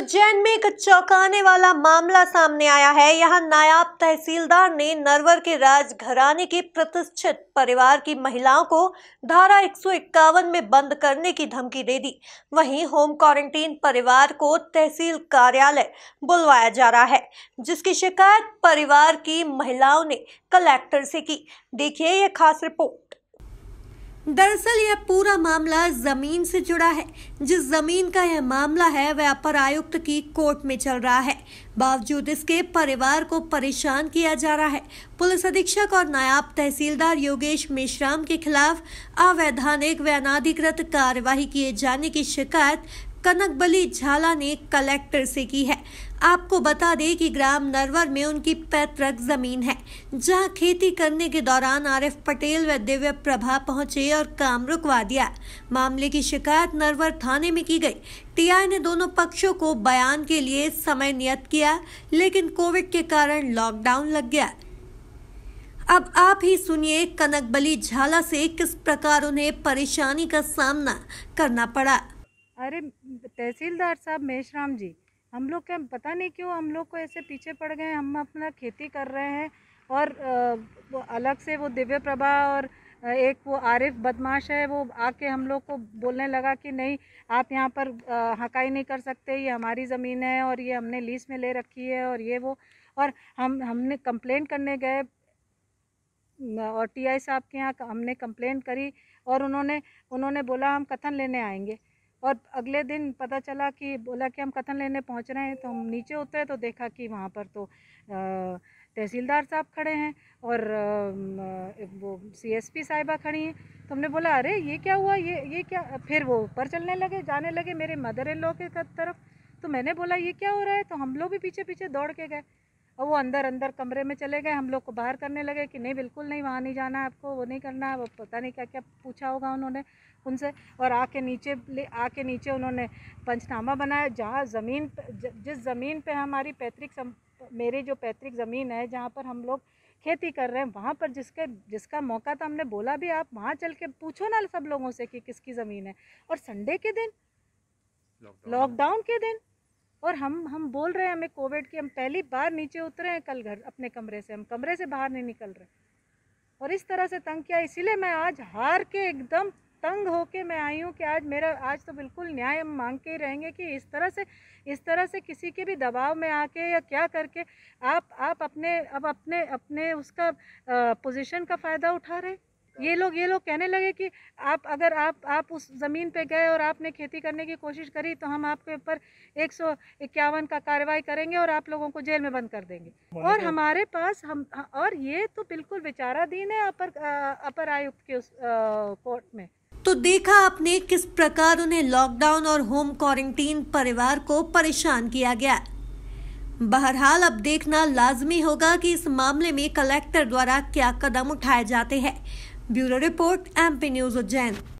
उज्जैन में एक चौंकाने वाला मामला सामने आया है यहां नायाब तहसीलदार ने नरवर के राज घराने के प्रतिष्ठित परिवार की महिलाओं को धारा एक में बंद करने की धमकी दे दी वहीं होम क्वारंटीन परिवार को तहसील कार्यालय बुलवाया जा रहा है जिसकी शिकायत परिवार की महिलाओं ने कलेक्टर से की देखिए ये खास रिपोर्ट दरअसल यह पूरा मामला जमीन से जुड़ा है जिस जमीन का यह मामला है वह अपर आयुक्त की कोर्ट में चल रहा है बावजूद इसके परिवार को परेशान किया जा रहा है पुलिस अधीक्षक और नायब तहसीलदार योगेश मेश्राम के खिलाफ अवैधानिक व अनाधिकृत कार्यवाही किए जाने की शिकायत कनकबली झाला ने कलेक्टर से की है आपको बता दें कि ग्राम नरवर में उनकी पैतृक जमीन है जहां खेती करने के दौरान एफ पटेल व दिव्य प्रभा पहुंचे और काम रुकवा दिया मामले की शिकायत नरवर थाने में की गई टीआई ने दोनों पक्षों को बयान के लिए समय नियत किया लेकिन कोविड के कारण लॉकडाउन लग गया अब आप ही सुनिए कनक बली झाला से किस प्रकार उन्हें परेशानी का सामना करना पड़ा अरे तहसीलदार साहब मेशराम जी हम लोग क्या पता नहीं क्यों हम लोग को ऐसे पीछे पड़ गए हम अपना खेती कर रहे हैं और वो अलग से वो दिव्य प्रभा और एक वो आरिफ बदमाश है वो आके हम लोग को बोलने लगा कि नहीं आप यहाँ पर हकाई नहीं कर सकते ये हमारी ज़मीन है और ये हमने लीज में ले रखी है और ये वो और हम हमने कंप्लेंट करने गए और टीआई साहब के यहाँ हमने कंप्लेंट करी और उन्होंने उन्होंने बोला हम कथन लेने आएंगे और अगले दिन पता चला कि बोला कि हम कथन लेने पहुंच रहे हैं तो हम नीचे उतरे तो देखा कि वहाँ पर तो तहसीलदार साहब खड़े हैं और वो सीएसपी साहिबा खड़ी हैं तो हमने बोला अरे ये क्या हुआ ये ये क्या फिर वो ऊपर चलने लगे जाने लगे मेरे मदर इन लॉ के तरफ तो मैंने बोला ये क्या हो रहा है तो हम लोग भी पीछे पीछे दौड़ के गए और वो अंदर अंदर कमरे में चले गए हम लोग को बाहर करने लगे कि नहीं बिल्कुल नहीं वहाँ नहीं जाना आपको वो नहीं करना वो पता नहीं क्या क्या पूछा होगा उन्होंने उनसे और आके नीचे ले आके नीचे उन्होंने पंचनामा बनाया जहाँ ज़मीन जिस ज़मीन पे हमारी पैतृक सम, मेरी जो पैतृक ज़मीन है जहाँ पर हम लोग खेती कर रहे हैं वहाँ पर जिसके जिसका मौका था हमने बोला भी आप वहाँ चल के पूछो ना सब लोगों से कि किसकी ज़मीन है और संडे के दिन लॉकडाउन के दिन और हम हम बोल रहे हैं हमें कोविड की हम पहली बार नीचे उतरे हैं कल घर अपने कमरे से हम कमरे से बाहर नहीं निकल रहे और इस तरह से तंग किया इसीलिए मैं आज हार के एकदम तंग होके मैं आई हूँ कि आज मेरा आज तो बिल्कुल न्याय हम मांग के ही रहेंगे कि इस तरह से इस तरह से किसी के भी दबाव में आके या क्या करके आप आप अपने अब अपने अपने उसका पोजीशन का फ़ायदा उठा रहे ये लोग ये लोग कहने लगे कि आप अगर आप आप उस ज़मीन पे गए और आपने खेती करने की कोशिश करी तो हम आपके ऊपर एक सौ इक्यावन का कार्रवाई करेंगे और आप लोगों को जेल में बंद कर देंगे और तो- हमारे पास हम और ये तो बिल्कुल विचाराधीन है अपर अपर आयुक्त के उस कोर्ट में तो देखा आपने किस प्रकार उन्हें लॉकडाउन और होम क्वारंटीन परिवार को परेशान किया गया बहरहाल अब देखना लाजमी होगा कि इस मामले में कलेक्टर द्वारा क्या कदम उठाए जाते हैं Bureau Report, MP News Ujjain.